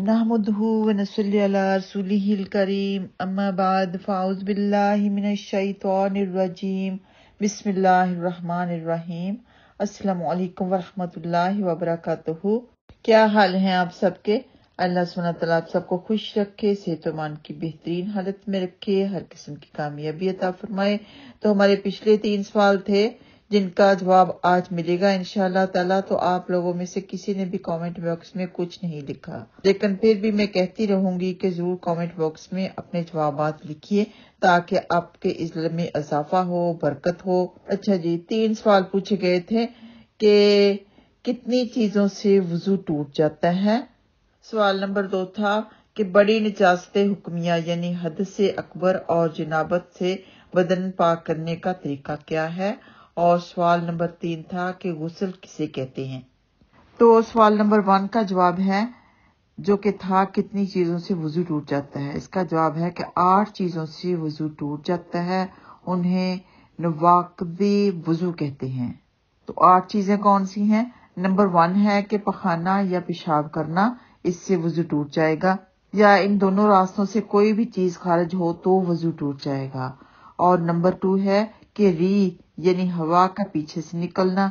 नहमदहू व नसल्ली करीम अम्मा फाउज बिल्लाहि मिनश शैतानिर रजीम बिस्मिल्लाहिर क्या हाल हैं आप सबके अल्लाह सुबहाना आप सबको खुश रखे सेहतमान की बेहतरीन हालत में रखे हर किस्म की कामयाबी अता फरमाए तो हमारे पिछले तीन सवाल थे जिनका जवाब आज मिलेगा इनशाला तला तो आप लोगों में से किसी ने भी कमेंट बॉक्स में कुछ नहीं लिखा लेकिन फिर भी मैं कहती रहूंगी कि जरूर कमेंट बॉक्स में अपने जवाब लिखिए ताकि आपके इज में इजाफा हो बरकत हो अच्छा जी तीन सवाल पूछे गए थे कि कितनी चीजों से वजू टूट जाता है सवाल नंबर दो था कि बड़ी निजात हुक्मिया यानी हद से अकबर और जिनाबत से बदन पाक करने का तरीका क्या है और सवाल नंबर तीन था कि गुसल किसे कहते हैं तो सवाल नंबर वन का जवाब है जो कि था कितनी चीज़ों से वजू टूट जाता है इसका जवाब है कि आठ चीज़ों से वजू टूट जाता है उन्हें नवाकदी वजू कहते हैं तो आठ चीज़ें कौन सी हैं नंबर वन है कि पखाना या पेशाब करना इससे वजू टूट जाएगा या इन दोनों रास्तों से कोई भी चीज़ खारिज हो तो वजू टूट जाएगा और नंबर टू है कि री यानी हवा का पीछे से निकलना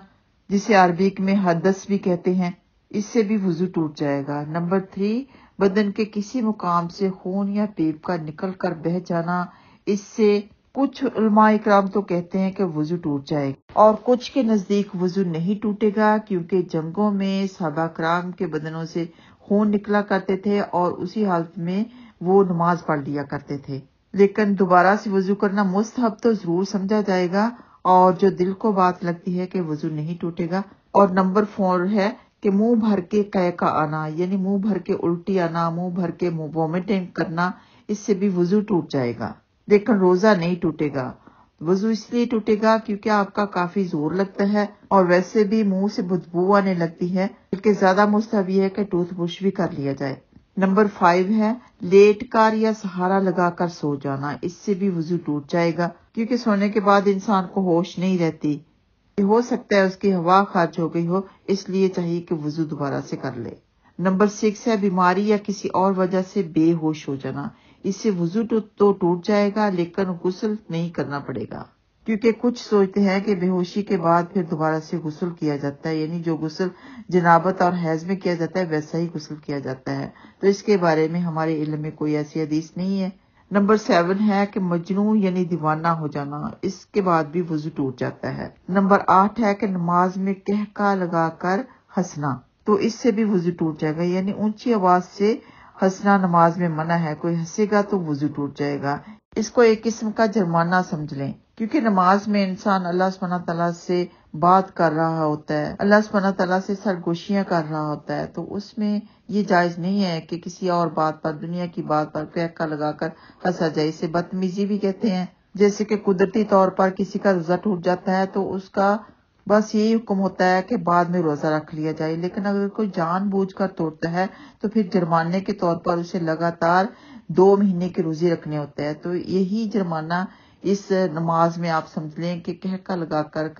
जिसे अरबिक में हदस भी कहते हैं इससे भी वजू टूट जाएगा नंबर थ्री बदन के किसी मुकाम से खून या पेप का निकल कर बह जाना इससे कुछ कराम तो कहते हैं कि वजू टूट जाएगा और कुछ के नजदीक वजू नहीं टूटेगा क्योंकि जंगों में सहाबा कराम के बदनों से खून निकला करते थे और उसी हालत में वो नमाज पढ़ लिया करते थे लेकिन दोबारा से वजू करना मुस्तहब तो जरूर समझा जाएगा और जो दिल को बात लगती है कि वजू नहीं टूटेगा और नंबर फोर है कि मुंह भर के कह का आना यानी मुंह भर के उल्टी आना मुंह भर के वॉमिटिंग करना इससे भी वजू टूट जाएगा लेकिन रोजा नहीं टूटेगा वजू इसलिए टूटेगा क्योंकि आपका काफी जोर लगता है और वैसे भी मुंह से बदबू आने लगती है बल्कि ज्यादा मुस्तव यह है कि टूथब्रश भी कर लिया जाए नंबर फाइव है लेट कर या सहारा लगाकर सो जाना इससे भी वजू टूट जाएगा क्योंकि सोने के बाद इंसान को होश नहीं रहती हो सकता है उसकी हवा खर्च हो गई हो इसलिए चाहिए कि वजू दोबारा से कर ले नंबर सिक्स है बीमारी या किसी और वजह से बेहोश हो जाना इससे वजू तो, तो टूट जाएगा लेकिन गुसल नहीं करना पड़ेगा क्योंकि कुछ सोचते हैं कि बेहोशी के बाद फिर दोबारा से गुसल किया जाता है यानी जो गुसल जनाबत और हैज में किया जाता है वैसा ही गुसल किया जाता है तो इसके बारे में हमारे इल्म में कोई ऐसी हदीस नहीं है नंबर सेवन है कि मजनू यानी दीवाना हो जाना इसके बाद भी वजू टूट जाता है नंबर आठ है कि नमाज में कहका लगाकर हंसना तो इससे भी वजू टूट जाएगा यानी ऊंची आवाज से हंसना नमाज में मना है कोई हंसेगा तो वजू टूट जाएगा इसको एक किस्म का जुर्माना समझ लें क्योंकि नमाज में इंसान अल्लाह सुबना तला से बात कर रहा होता है अल्लाह सुबना तला से सरगोशियां कर रहा होता है तो उसमें ये जायज नहीं है कि किसी और बात पर दुनिया की बात पर लगा लगाकर हंसा जाए इसे बदतमीजी भी कहते हैं जैसे कि कुदरती तौर पर किसी का रिजल्ट टूट जाता है तो उसका बस यही हुक्म होता है कि बाद में रोजा रख लिया जाए लेकिन अगर कोई जान कर तोड़ता है तो फिर जुर्माने के तौर पर उसे लगातार दो महीने के रोजे रखने होते हैं तो यही जुर्माना इस नमाज में आप समझ लें कि कहका लगाकर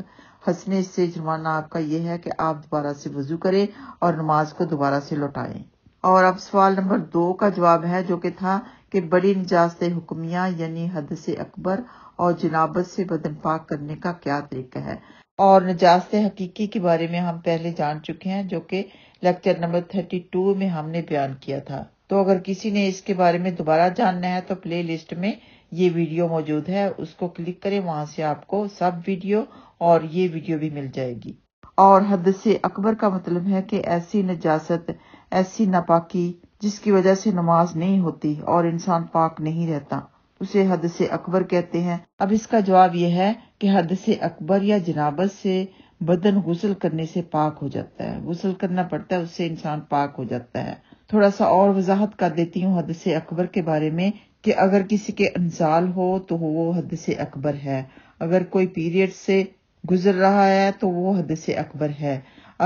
हंसने से जुर्माना आपका यह है कि आप दोबारा से वजू करें और नमाज को दोबारा से लौटाएं और अब सवाल नंबर दो का जवाब है जो कि था कि बड़ी निजात हुक्मिया यानी हद से अकबर और जनाबत से बदन पाक करने का क्या तरीका है और नजास्त हकीकी के बारे में हम पहले जान चुके हैं जो कि लेक्चर नंबर थर्टी टू में हमने बयान किया था तो अगर किसी ने इसके बारे में दोबारा जानना है तो प्ले लिस्ट में ये वीडियो मौजूद है उसको क्लिक करें वहां से आपको सब वीडियो और ये वीडियो भी मिल जाएगी और हद से अकबर का मतलब है कि ऐसी नजास्त ऐसी नापाकी जिसकी वजह से नमाज नहीं होती और इंसान पाक नहीं रहता उसे हद से अकबर कहते हैं अब इसका जवाब यह है कि हद से अकबर या जनाबत से बदन गुसल करने से पाक हो जाता है गुसल करना पड़ता है उससे इंसान पाक हो जाता है थोड़ा सा और वजाहत कर देती हूँ हद से अकबर के बारे में कि अगर किसी के अंजाल हो तो वो हद से अकबर है अगर कोई पीरियड से गुजर रहा है तो वो हद से अकबर है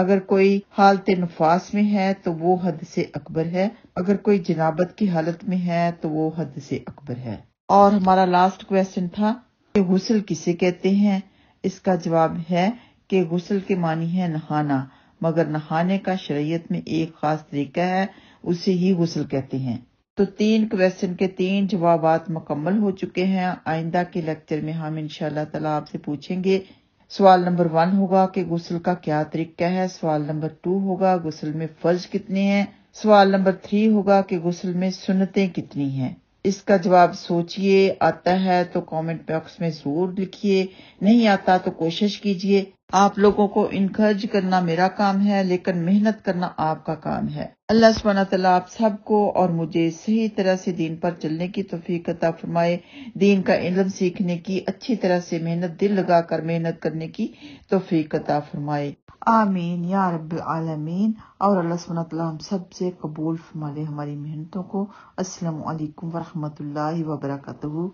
अगर कोई हालत नफास में है तो वो हद से अकबर है अगर कोई जनाबत की हालत में है तो वो हद से अकबर है और हमारा लास्ट क्वेश्चन था कि गुसल किसे कहते हैं इसका जवाब है कि गुसल के मानी है नहाना मगर नहाने का शरीयत में एक खास तरीका है उसे ही गुसल कहते हैं तो तीन क्वेश्चन के तीन जवाब मुकम्मल हो चुके हैं आइंदा के लेक्चर में हम इनशाला आपसे पूछेंगे सवाल नंबर वन होगा कि गुसल का क्या तरीका है सवाल नंबर टू होगा गुसल में फर्ज कितने हैं सवाल नंबर थ्री होगा कि गुसल में सुन्नतें कितनी हैं इसका जवाब सोचिए आता है तो कमेंट बॉक्स में जरूर लिखिए नहीं आता तो कोशिश कीजिए आप लोगों को इनकर्ज करना मेरा काम है लेकिन मेहनत करना आपका काम है अल्लाह सुबहाना तला आप सबको और मुझे सही तरह से दीन पर चलने की तोफीक फरमाए दीन का इलम सीखने की अच्छी तरह से मेहनत दिल लगा कर मेहनत करने की तोफीक फरमाए आमीन या रब आलमीन और अल्लाह सुबहाना तला हम सब से कबूल फरमा हमारी मेहनतों को असल वरहमत ला वरकू